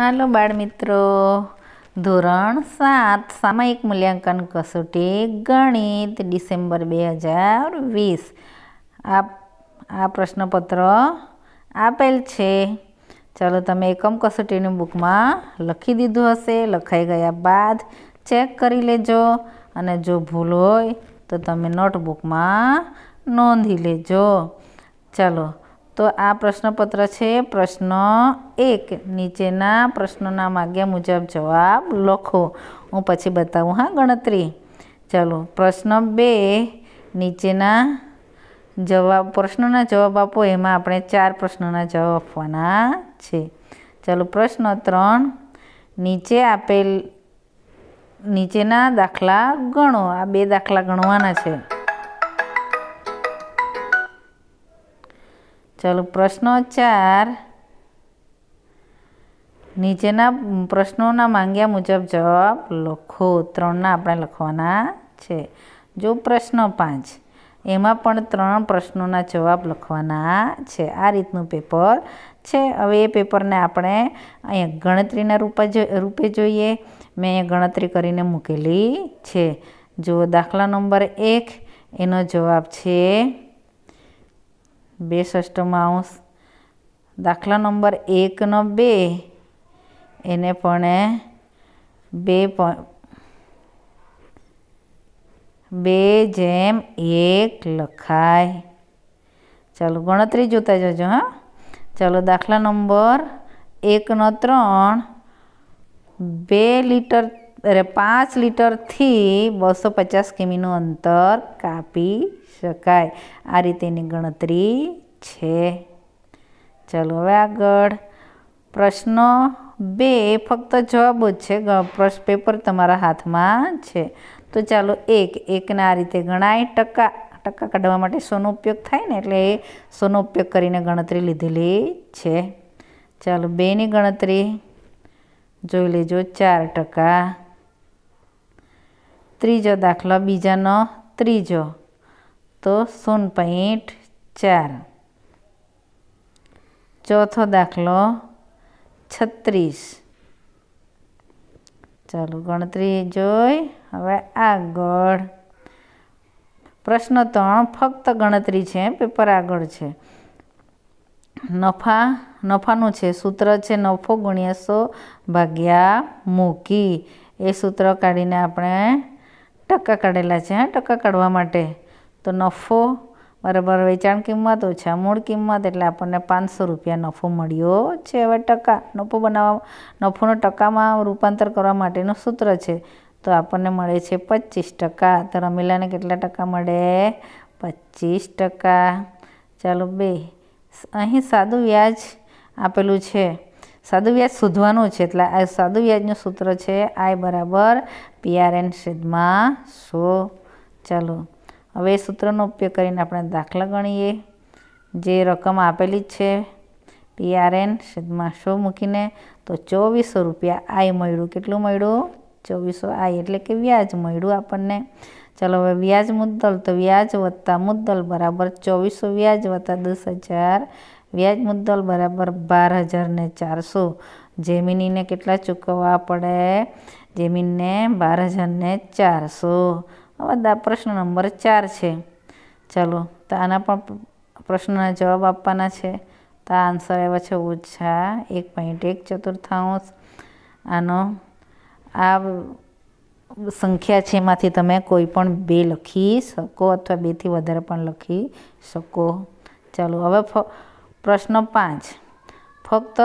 હાલો બાળમિત્રો ધોરણ સાત સામાયિક મૂલ્યાંકન કસોટી ગણિત ડિસેમ્બર બે હજાર વીસ આ આ પ્રશ્નપત્ર આપેલ છે ચાલો તમે એકમ કસોટીની બુકમાં લખી દીધું હશે લખાઈ ગયા બાદ ચેક કરી લેજો અને જો ભૂલ હોય તો તમે નોટબુકમાં નોંધી લેજો ચાલો તો આ પ્રશ્નપત્ર છે પ્રશ્ન એક નીચેના પ્રશ્નોના માગ્યા મુજબ જવાબ લખો હું પછી બતાવું હા ગણતરી ચાલો પ્રશ્ન બે નીચેના જવાબ પ્રશ્નોના જવાબ આપો એમાં આપણે ચાર પ્રશ્નોના જવાબ આપવાના છે ચાલો પ્રશ્ન ત્રણ નીચે આપેલ નીચેના દાખલા ગણો આ બે દાખલા ગણવાના છે ચાલો પ્રશ્નો ચાર નીચેના પ્રશ્નોના માંગ્યા મુજબ જવાબ લખો ત્રણના આપણે લખવાના છે જો પ્રશ્ન પાંચ એમાં પણ ત્રણ પ્રશ્નોના જવાબ લખવાના છે આ રીતનું પેપર છે હવે એ પેપરને આપણે અહીંયા ગણતરીના રૂપે રૂપે જોઈએ મેં અહીંયા ગણતરી કરીને મૂકેલી છે જો દાખલા નંબર એક એનો જવાબ છે બે ષષ્ટમાંશ દાખલા નંબર એકનો બે એને પણ બે બે જેમ એક લખાય ચાલો ગણતરી જોતા જજો હા ચાલો દાખલા નંબર એકનો ત્રણ બે લીટર અરે પાંચ લીટરથી બસો પચાસ કિમીનું અંતર કાપી શકાય આ રીતેની ગણતરી છે ચાલો હવે આગળ પ્રશ્ન બે ફક્ત જવાબ જ છે પ્રશ્ન પેપર તમારા હાથમાં છે તો ચાલો એક એકના આ રીતે ગણાય ટકા ટકા કાઢવા માટે સોનો ઉપયોગ થાય ને એટલે એ સોનો ઉપયોગ કરીને ગણતરી લીધેલી છે ચાલો બેની ગણતરી જોઈ લેજો ચાર ટકા ત્રીજો દાખલો બીજાનો ત્રીજો તો શૂન્ય પોઈન્ટ ચાર ચોથો દાખલો છત્રીસ ચાલો ગણતરી જોઈ હવે આગળ પ્રશ્ન ત્રણ ફક્ત ગણતરી છે પેપર આગળ છે નફા નફાનું છે સૂત્ર છે નફો ગુણ્યા સો ભાગ્યા મૂકી એ સૂત્ર કાઢીને આપણે ટકા કાઢેલા છે હા ટકા કાઢવા માટે તો નફો બરાબર વેચાણ કિંમત ઓછા મૂળ કિંમત એટલે આપણને પાંચસો રૂપિયા નફો મળ્યો છે હવે ટકા નફો બનાવવા નફોનો ટકામાં રૂપાંતર કરવા માટેનું સૂત્ર છે તો આપણને મળે છે પચીસ ટકા તો રમીલાને કેટલા ટકા મળે પચીસ ટકા ચાલો બે અહીં સાદું વ્યાજ આપેલું છે સાદું વ્યાજ શોધવાનું છે એટલે આ સાદું વ્યાજનું સૂત્ર છે આઈ બરાબર એન છેદમાં સો ચાલો હવે એ સૂત્રનો ઉપયોગ કરીને આપણે દાખલા ગણીએ જે રકમ આપેલી જ છે એન છેદમાં સો મૂકીને તો ચોવીસો રૂપિયા આઈ મળ્યું કેટલું મળ્યું ચોવીસો આઈ એટલે કે વ્યાજ મળ્યું આપણને ચાલો હવે વ્યાજ મુદ્દલ તો વ્યાજ વત્તા મુદ્દલ બરાબર ચોવીસો વ્યાજ વત્તા દસ હજાર વ્યાજ મુદ્દલ બરાબર બાર હજારને ચારસો જેમિનીને કેટલા ચૂકવવા પડે જેમીનને બાર હજારને ચારસો હવે પ્રશ્ન નંબર ચાર છે ચાલો તો આના પણ પ્રશ્નના જવાબ આપવાના છે તો આન્સર એવા છે ઓછા એક પોઈન્ટ એક ચતુર્થાંશ આનો આ સંખ્યા છે એમાંથી તમે કોઈ પણ બે લખી શકો અથવા બેથી વધારે પણ લખી શકો ચાલો હવે પ્રશ્ન પાંચ ફક્ત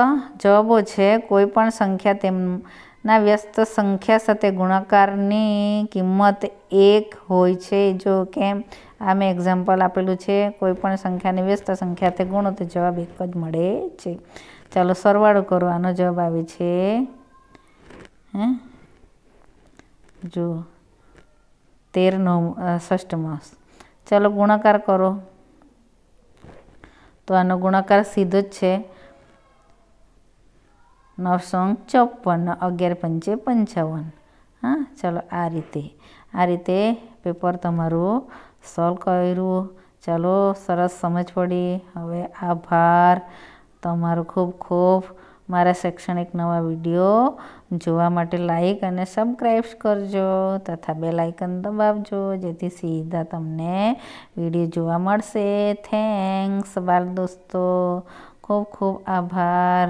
જવાબો છે કોઈપણ સંખ્યા તેમના વ્યસ્ત સંખ્યા સાથે ગુણાકારની કિંમત એક હોય છે જો કેમ આ મેં એક્ઝામ્પલ આપેલું છે કોઈપણ સંખ્યાની વ્યસ્ત સંખ્યાથી ગુણો તો જવાબ એક જ મળે છે ચાલો સરવાળો કરો આનો જવાબ આવે છે હે જો તેરનો ષષ્ઠ માસ ચાલો ગુણાકાર કરો તો આનો ગુણાકાર સીધો જ છે નવસોંગ ચોપન અગિયાર પંચે પંચાવન હા ચાલો આ રીતે આ રીતે પેપર તમારું સોલ્વ કર્યું ચાલો સરસ સમજ પડી હવે આભાર તમારો ખૂબ ખૂબ મારા શૈક્ષણિક નવા વિડીયો જોવા માટે લાઇક અને સબસ્ક્રાઈબ કરજો તથા બે લાઇકન દબાવજો જેથી સીધા તમને વિડીયો જોવા મળશે થેન્ક્સ બાલ દોસ્તો ખૂબ ખૂબ આભાર